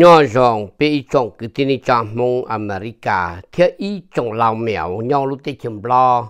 nhỏ dòng bị ý cái tin ý mong America thiết ý chồng lao mèo nhau lúc tới chìm lo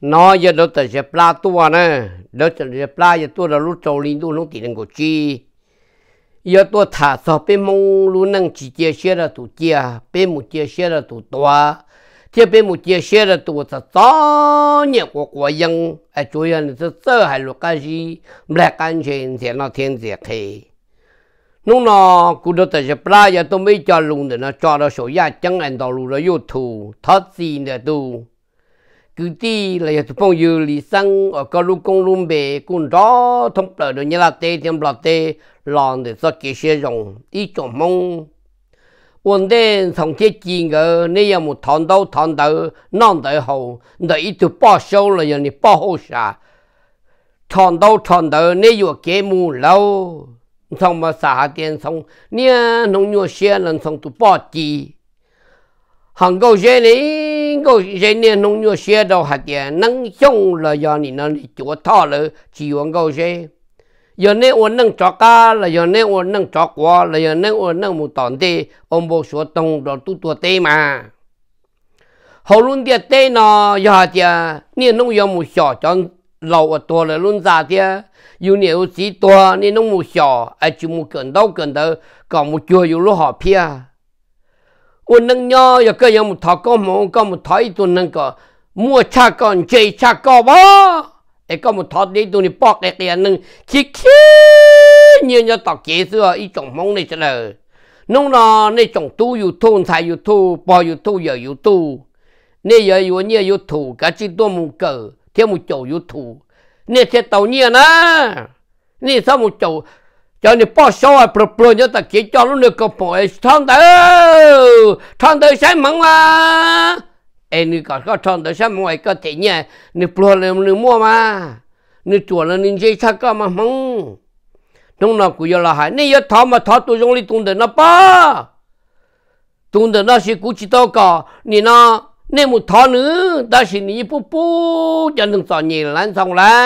nó giờ đó tới dẹp la tua nè đó tới dẹp la giờ tua đó lúc trâu linh tu nó tiền năng chi giờ tua thả so bên mong lúc năng chỉ chia sẻ là tụ chia bên một chia sẻ là tụ tua thiết bên một chia sẻ là tụ thật to nhẹ của của dân ai chú ý là sơ hai lúc cái gì black anh chị thì nó thiên diệt thì lúc nó cũng đó tại là giờ tôi mới cho luôn để nó cho nó số giá chẳng anh đào luôn rồi yêu thù thoát gì nữa tu cứ đi là giờ tôi phong yêu lý sang ở cái lúc công luôn bề cũng đó thông lợi được như là tê thêm là tê làm để cho kỹ sử dụng đi chỗ mong vấn đề thông thiết chiến ngờ nếu như một thằng đầu thằng đầu non đầu hậu để ít tụ bảo sâu là giờ này bao hậu sa thằng đầu thằng đầu nếu như kế mù lâu xong mà xả tiền xong nia nông nhuộm xe lần xong tụ bỏ chi hàng câu xe này câu xe nia nông nhuộm xe đâu hạt tiền nâng xong là do nị nó chúa thọ là chỉ uống câu xe giờ nên uống nâng chó cá là giờ nên uống nâng chó quá là giờ nên uống nâng một tòn tê ông bố số tông đó tu tua tê mà hầu luôn tiệt tê nó giờ hạt tiền nia nông nhuộm một sọ chọn lâu ở tua là luôn già thế yêu nhiều chỉ tua nên nó mù ai chịu mù cẩn đau cẩn đau còn mù chua yêu lúc họ pia ôn nâng nho giờ cái giờ mù thọ con mù con mù thấy tôi nâng có mua cha con chơi cha con bó ai con mù thọ cái cái nâng chỉ khi như như tọc chế xưa ý chồng mong này là nông nọ này chồng tu yêu thôn xài yêu tu bò yêu tu giờ yêu tu này giờ yêu nhia yêu tu cả chỉ thế một chỗ yêu thủ nè thế tàu nhiên á nè sao một chỗ cho nên bỏ số pro pro nhớ ta kia cho luôn được có bỏ thằng tớ thằng tớ sáng mắng mà em như có có thằng tớ sáng mắng có thể nhẹ nè pro lên nè mua mà nè chuột lên nè chơi sao có mà mắng trong nào cũng là hại nè giờ mà thọ tôi dùng đi tung đến nó ba tung đến nó sẽ cũng chỉ cả nè nó นี่มุดท้อนึตาชินี้ปูปูจะหนึ่งสองเย็นหลังสองแล้ว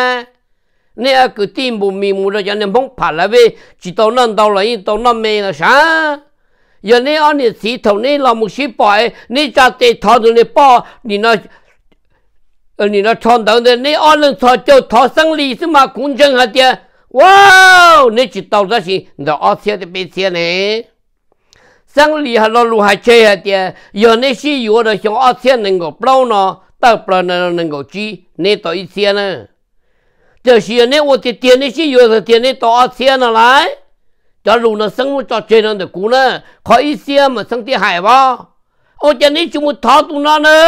นี่ยก็ตีมบุมีมุดจะเนี่งพงผ่านแล้วเวจิตตอนั่นตอนนี้ตอนนั้นไม่ละช้าอย่างนี้อันนี้สีทองนี่เราไม่ใช่ปล่อยนี่จะตีทอนึงในป้อนี่นะเออนี่นะท้อนึงเนี่ยอันนึงท้อเจ้าท้อสังลีสมากุญแจเดียว้าวนี่จิตตอนั่นสิเราอ้อาเสียจะไปเสียเนี่ย sang li hà lo lu hà chê hà tiề giờ nè si yếu đó xong ở thiên nâng gò bao nó tao bao nó nâng gò chi nè tao ít thiên nè giờ si nè ô tiề tiề nè si yếu đó tiề nè tao ở thiên nè lại cho lu nó sang cho chê nó được cú nè khỏi ít thiên mà sang tiề hai ba, ô chê nè chúng một tháo tụ nó nè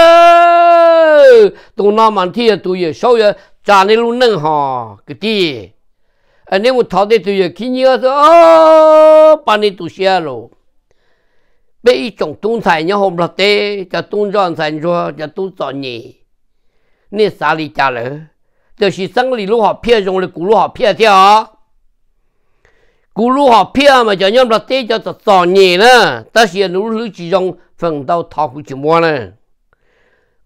tụ nó mà thiệt tụ yếu sâu yếu cha nè lu nâng hò cái tiề anh em một tháo để tụ yếu kinh nhớ rồi ô bạn nè tụ xe rồi bây chồng tung thầy nhá hôm là tê cho tung dọn thành cho cho tung dọn nhỉ nên xa lý trả lỡ tôi chỉ sang lý lúc họ phía dùng là cú lúc họ phía theo cú lúc họ phía mà cho nhóm là tê cho cho dọn nhỉ nữa ta chỉ lúc lúc chỉ dùng phần đầu thọ của chúng mua nữa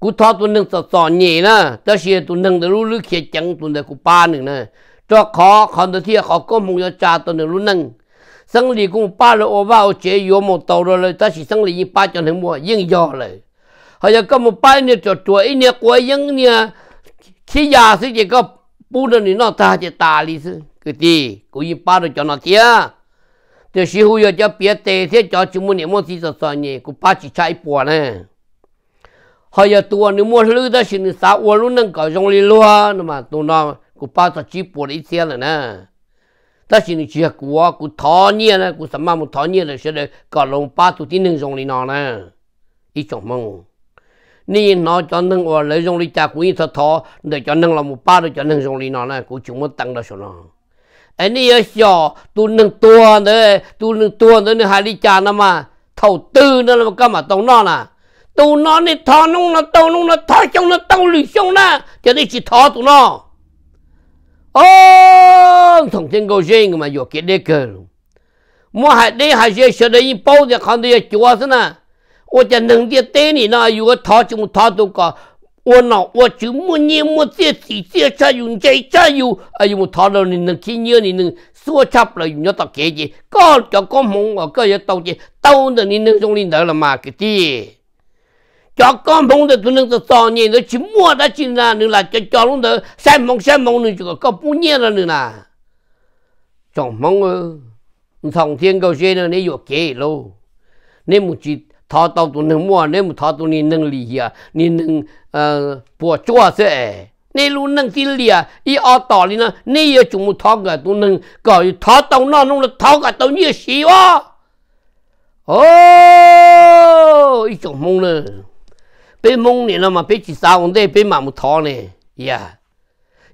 cú thọ tôi nâng cho dọn nhỉ nữa Đó là tôi nâng lúc lúc kia chẳng tôi nâng cú ba nữa nữa cho khó khó tôi thiệt khó có mong cho cha tôi nâng lúc nâng 生理工八了我把我节约么到了了，但是生理八讲很么硬要了，好像根本半年就做一年过一年，起亚是这个不能你那他就打理是，个的，故意八了叫那爹，这时候要叫别得天叫什么年么几十三年，个八起差一半呢。好像多你么留的是你啥我路能搞上来了，那么都那个八十几步的一天了呢。ta chỉ nên chỉ của của thọ nhiên này của mà một thọ nhiên là sẽ được lồng ba tụ tin nương dùng đi nọ nè ít chồng mong ni nó cho nâng ở lấy dùng đi cha của ít thật thọ để cho nâng là một chúng mất tăng đó số anh đi ở xò tu nâng tua nữa tu nâng tua nữa hai đi cha nó mà thầu tư nữa là cái mà tông nó nè tu nó nên thọ nung nó tông nung nó thọ trong nó tông lì xong nè cho nên chỉ thọ nó ô thằng tên gấu riêng mà vô kia đây cơ mua hạt đây hạt gì sợ đây bao giờ không đây chúa thế nào ô chân nâng địa tê này nó yêu thọ chúng à, thọ đâu có ô nó ô chứ mua nhiên mua tiết chỉ tiết cha dùng chạy cha yêu ai dùng thọ đâu nên nâng khi nhớ nên nâng xua chấp là dùng nhớ tao kế gì có cho có mong ở cơ giờ tao gì tao nên nâng trong linh đó là mà cái gì cho con bông để tụi nó tự tò nhẹ nó chỉ mua đã chỉ là nữa là cho cho luôn đó xem mong xem mong nữa chỉ có có bún nhẹ là nữa là chẳng mong ơ thằng thiên cầu xe nó nếu vô kế lô nếu một chỉ thọ tàu tụi nó mua nếu một thọ tụi nó nâng lì à, nên, nâng ờ, bùa chua sẽ Nên luôn nâng tin à, ý ở tỏ đi nó nếu giờ chúng một thọ cả tụi nó gọi thọ tàu nó nó là thọ cả tàu như xí quá ô ý chẳng mong nữa 被蒙你了嘛，被去杀红的，被马木逃呢，呀！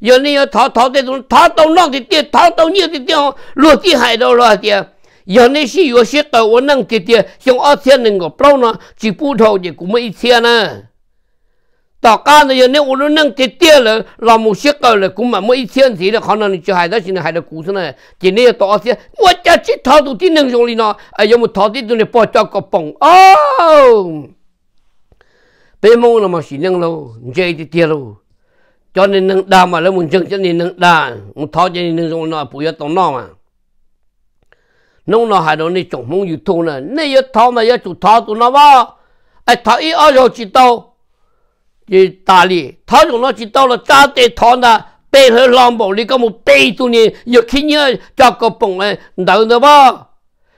有你要逃逃这种，逃到哪的地，逃到你的地方，落地海到哪的？有那些有些到我弄的地，像二千能够包呢，几步头的，我们一千呢。到干的有那我都弄的地了，那么些到了，我们没一千钱了，可能你就害到现在害到股市呢，今天要到二千，我家去逃到地能用里呢，哎，要么逃地都得包交个崩哦。bê mô là mà xin nâng lâu chơi đi tiền lâu cho nên nâng đà mà lấy muốn chân cho nên nâng đà muốn tháo cho nên nâng dùng nó bùi tông nó mà nông nó hài đó nên trồng mông dụ thu nè nên yếu tháo mà yếu chủ tháo tụi nó bao ai tháo ít ở rồi chỉ tao chỉ ta li tháo dùng nó chỉ tao là cha tê tháo nè bê hơi lòng bộ lì có một bê tụi nè yếu khi nhớ cho có bông này đậu nó bao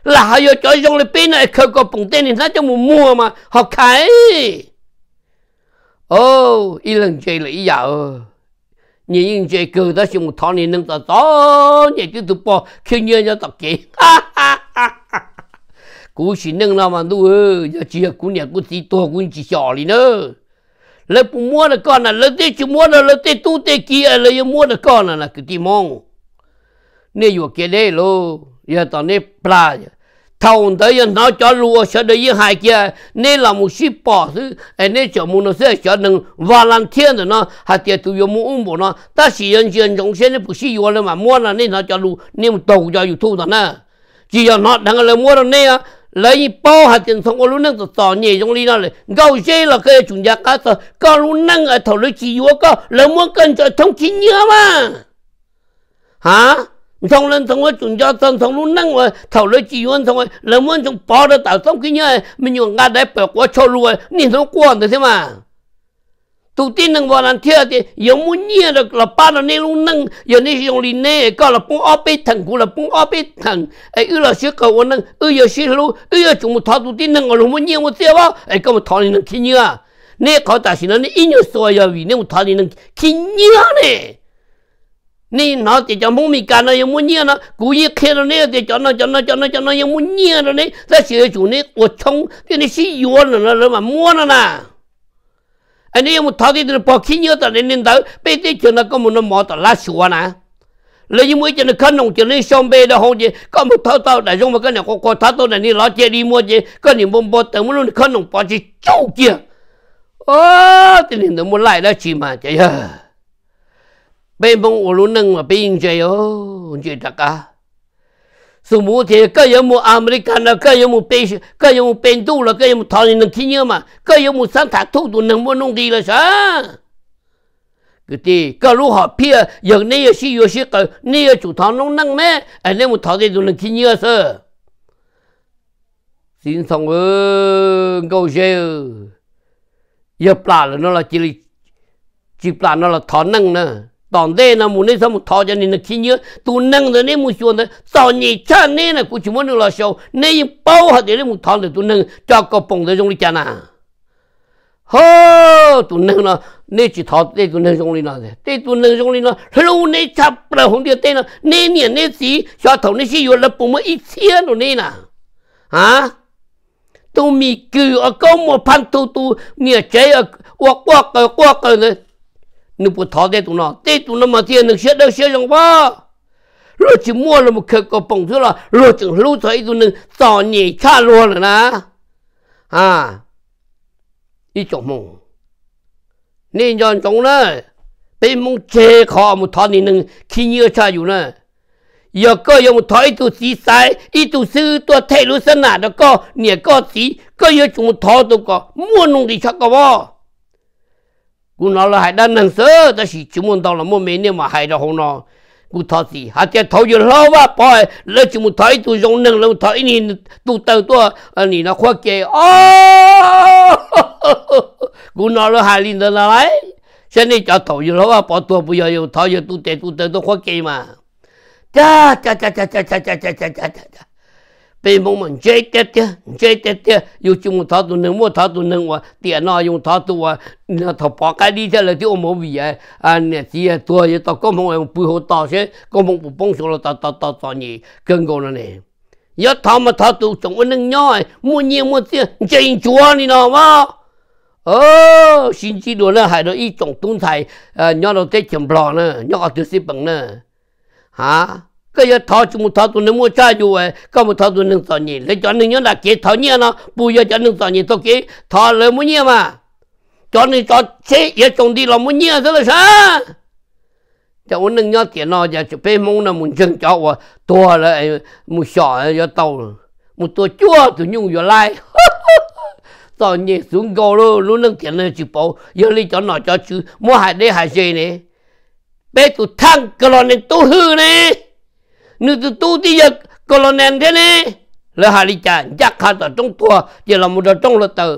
là họ yếu cho dùng lại bê này khơi có bông tên thì nó cho mù mua mà họ khai ô y lần chơi lấy giờ nhị yên chơi cừ đó chung một thọ này nâng tờ to nhị chứ tụi bò khi nhớ nhớ tập chị cú chỉ nâng nào mà đu ơi giờ chỉ cú nhà cú chỉ to cú chỉ nhỏ đi nữa lấy bù mua là con à, là lấy tê chú mua là lấy tê tu tê kia lấy mua là con à, là là cứ tìm mong nên vừa kia đây lô giờ tao nên pla giờ thầu tới nó cho lúa sẽ để với hai kia nên là một ship bỏ thứ anh ấy cho muốn nó sẽ cho nên và làm thiên rồi nó hai tiền tụi dùng muốn bộ nó ta chỉ dân dân trong xe nó bự xí vô lên mà mua là nên nó cho lúa nên tàu cho dù thu rồi nè chỉ cho nó đang là mua rồi nè lấy bao hạt tiền thông qua lúc năng tụt tỏ nhẹ trong ly nó là gạo dê là cái chúng nhà cá tờ có lúc năng ở thầu lấy chỉ vô có lấy mua cần cho thông chính nhớ mà hả thông lên thông ấy chúng cho thông thông luôn năng rồi thầu lấy chỉ muốn thông ấy lấy muốn chúng bỏ ra tạo xong cái nhá mình nhường ngã đấy bỏ qua cho luôn nhìn nó quan thế mà tụ tin năng vào làm thiệt thì giống muốn nhia được là ba nó nên luôn năng giờ nên dùng lì nè có là cũng ốp bít thằng cũng là cũng ốp bít thằng ấy ư là xíu cầu năng ư giờ xíu lu ư giờ chúng một thọ tụ tin năng ở luôn muốn nhia một tiêu bao ấy có một thọ năng kia nhia nè có ta xin nó nên ít nhiều soi giờ vì nên một thọ nên năng kia nhia nè ni nó thì cho muốn mi can nó muốn nhia nó cú yết khi nó nè thì nó cho nó cho nó cho nó yêu muốn nhia nó nè ta sẽ chủ nè ở trong này xí mà mua nó nè anh ấy một thao thì được bỏ khi nhia ta nên nên tới bây giờ cho có một nó mỏ ta lá sủa nè lấy những mũi cho nó khăn nồng có một thao tao đại dung cái này có có thao tao này đi lo chơi mua gì có những bông bông tưởng muốn luôn khăn nồng bỏ chỉ châu kia ô thì nên được muốn lại đó chỉ mà chạy bên bông ổ lún nâng mà bên chơi ô chơi đặc à sự mua thì cái giống mua American là cái giống mua bên cái giống mua bên tu là cái giống mua thằng nâng thiên nhiên mà cái giống mua sáng thạc thu tụ nâng mua nông đi là sao cái gì cái lúa họ pia giờ này là gì rồi cái này là chủ thằng nông nâng mẹ anh à, em mua thằng thì tụ nâng thiên nhiên sao xin xong ơi câu chơi giờ plà là nó là chỉ chỉ plà nó là thằng nâng nữa 当代呢，木那什么陶家的那企业都弄的那么说呢，早年前年呢，过去么那老小，那一包下的那么陶的都弄，找个蹦的用的家呢，好都弄了，那几陶这都能用的了，这都能用的了，他说我那差不了红的对了，那年那几小头那些有了不么一千多年了，啊，都米狗啊，搞么盘头都，你这啊，我我我我呢。นึกปวดท้อเตตุนอเตตุนมาเทียนนึกเชื่เดาเชื่อยังว่ารู้จิมัวเราเคยก็ปงเท่าเรารูจึงรู้ถอยตัวหนึ่งต่อหนี่ชาลัวนลนะอ่าอีจงมงนี่ย้อนจงเนอะเป็นมงเจขอมุทอนี่หนึ่งขี้เงือชาอยู่เนอะยก็ยัมถอยตัวสีสายอีตัวซื้อตัวเทลุสนาแล้วก็เนี่ยก็สีก็ยังจุงทอตัวก็มั่วนุ่งดีชักก็ว่ากูนอนละหายด้านนั้นเสือแต่สิจุมนตอนละมั่วเมเนี่ยมาหายดอกหนอกูทอสิหาเจ้าทอยู่ล้อว่าปอยแล้วจุมถอยตัวยงหนึ่งแล้วถอยนี่ตัวเตาตัวอันนี้นะขวักเกอกูนอนละหายลินเดนอะไรฉันนี่จะทอยู่ล้อว่าปอตัวปุยอยู่ทอยู่ตัวเตะตัวเตาตัวขวักเกมาจ้าจ้าจ้าจ้าจ้าจ้าจ้าจ้าจ้า被蒙蒙追跌跌追跌跌，有种他都能，我他都能我电脑用他都我，那他把该理解了就没味啊！啊，那些多也到高蒙用背后打些，高蒙不帮手了，打打打打你更高了呢。要他们他都总不能要，莫念莫这这做你知道吗？哦，甚至多呢，还有一种东西，呃，要到这种不了呢，要到这些本呢，啊。cái giờ thọ chúng một thọ tụi nó mua cha dù ấy có một thọ tụi nó sợ nhỉ lấy cho nên nhớ là kế thọ nhia nó bù giờ cho nên sợ nhỉ tôi kế thọ lấy mua nhia mà cho nên cho chế giờ chồng đi làm mua nhia thế là sao cho uống nâng nhớ tiền nó giờ chụp bê mông là muốn chân cho và tua lại muốn sọ giờ tàu một tua chua tụi nhung giờ lai tao nhỉ xuống gò luôn luôn nâng tiền này chụp bao giờ lấy cho nó cho chứ mua hại đây hại gì này bé tụi thằng cái lon nên tôi hư này nếu tu tu thì giờ colonel thế này là hà lý cha chắc khá tờ trong thua, chỉ là một trong là tờ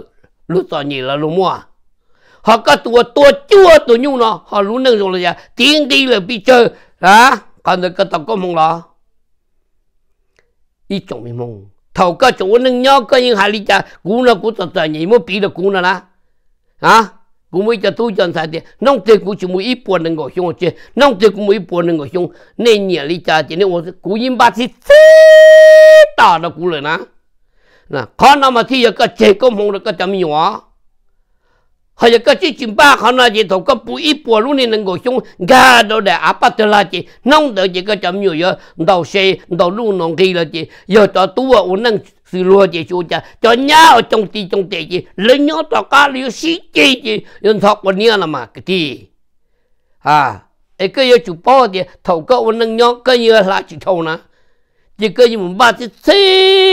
lúc tờ nhỉ là lúc mua họ có tua tua chua tua nhung nó họ lúc nâng rồi là tiếng đi là bị chơi đó còn được cái tàu có mong lo ít chồng mình mong thầu có chỗ nâng nhau có những hà lý cha cú nó cú tờ tờ nhỉ muốn bị được cú nó là hả cũng mới cho tôi chân sai thì nông thế cũng chỉ mới ít buồn nên gọi xuống chứ nông thế cũng mới buồn nên gọi xuống nên nhà lý cha chỉ nên tôi cũng im bát sĩ thế ta đó cũng rồi nè nè con nào mà thi cái chế công hồng được cái chấm nhỏ hay cái chỉ chim ba con nào chỉ thầu cái bù ít buồn luôn nên đừng xuống gà đó để áp bắt là chỉ nông được chỉ cái chấm nhỏ giờ đầu xe đầu luôn nông kia là chỉ giờ cho tôi ổn năng sư lúa chị chú cha cho nhá ở trong tì trong tì chị lên nhớ tòa cá liu xí chị chị yên thọ còn nia là mà cái tì à ấy cái yêu chú bao thì thầu cơ ông nâng nhớ cái như là chị thầu na chỉ cái gì mình ba chỉ xí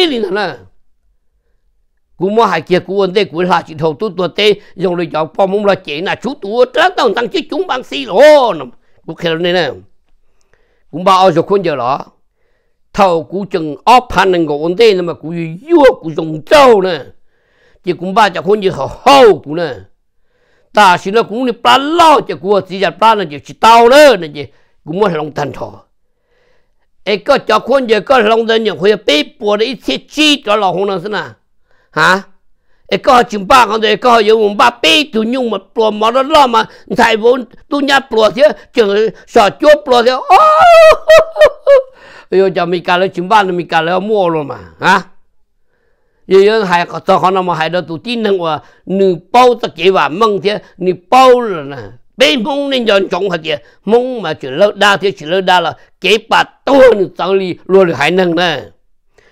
đi nè cú mua hai kia cú ôn tê cú là chị thầu tu tu tê dùng lời chọn bao mông là chị na chú tu trát tao tăng chứ chúng bằng xí lô cú kêu này nè cũng bao giờ khôn giờ đó thầu cú chừng ốp hành nâng gọn thế mà cú yếu cú dùng châu nè chỉ cũng ba chả khôn gì hậu hậu cú nè ta xin nó cũng đi ba lo chả cú chỉ chả ba nè chỉ tao nè nè chỉ cũng muốn lòng thành thọ ấy có chả khôn gì có lòng thành nhận khuyên bế bùa để ít thiết chi cho nè xin à hả ấy có chừng ba con đấy có yếu mùng ba bế tu mà nó lo mà thầy vốn tu nhát bùa thế chừng sợ chúa bùa thế oh 여자미깔을진발로미깔을모로마 아? 여여하여또하나뭐하여또뛰는거누빠우또개와멍테누빠우는 bên mông nên dọn chống hạt kia mông mà chỉ lỡ đa thế chỉ lỡ đa là kế bà to nên tăng li luôn hải năng nè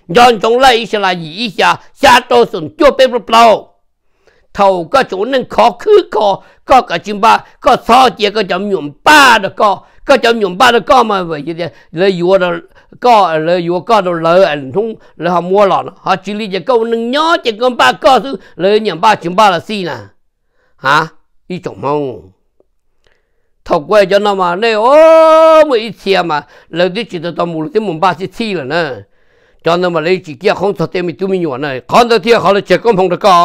dọn chống lại sẽ là gì ý xa xa to sừng chưa bê bê bao ท่าก็จูนั่นขอคือขอก็กระจิมบ้าก็ซ้อเจียก็จำหยุ่มป้าแล้วก็ก็จะยุ่มบ้านก็มาเว้ยเลยอยู่เราก็เลยอยู่ก็เราเลยอันทุ่งเลยหามัวหลอนหาจิลีจะก็หนึ่งย้อจะก็บ้าก็ซื้อเลยอย่างบ้าจิมบ้าละสินะฮะอีจงมองทอกไว้จะนำมาเนี่ยโอ้ไม่เสียมาเลยที่จิตตัวมูลที่มุมบ้าสิที่ละนะจอนมาเลยจิกี้ของสเตมิตุมิหยวนเลยคอนเทียเขาเลยเจ็บก็พงตะกอ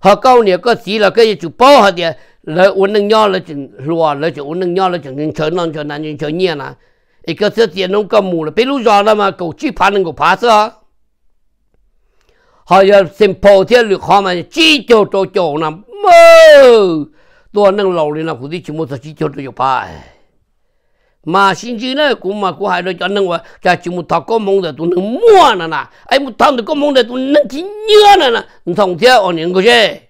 เขาเก้าเนี่ยก็สีเราก็จะจุดป้อเขาเดีย lỡ u nước nho lỡ chừng lùa lỡ chừng u nước nho lỡ chừng những chờ non chờ nan những chờ nhẹ nà ý cơ sơ tiền nông có mù là biết lúc gió đó mà cầu chỉ phá nên cầu phá sao? họ giờ simple thế lực họ mà chỉ cho cho cho nằm mơ tôi nâng lầu lên là cũng đi chỉ một chỉ cho chỗ phá mà xin chứ nữa cũng mà cũng hay rồi cho nâng và cha chỉ một thằng có mong để tôi nâng mua nè nè ai một thằng được có mong để tôi nâng chỉ nhớ nè nè thằng thế ở những cái gì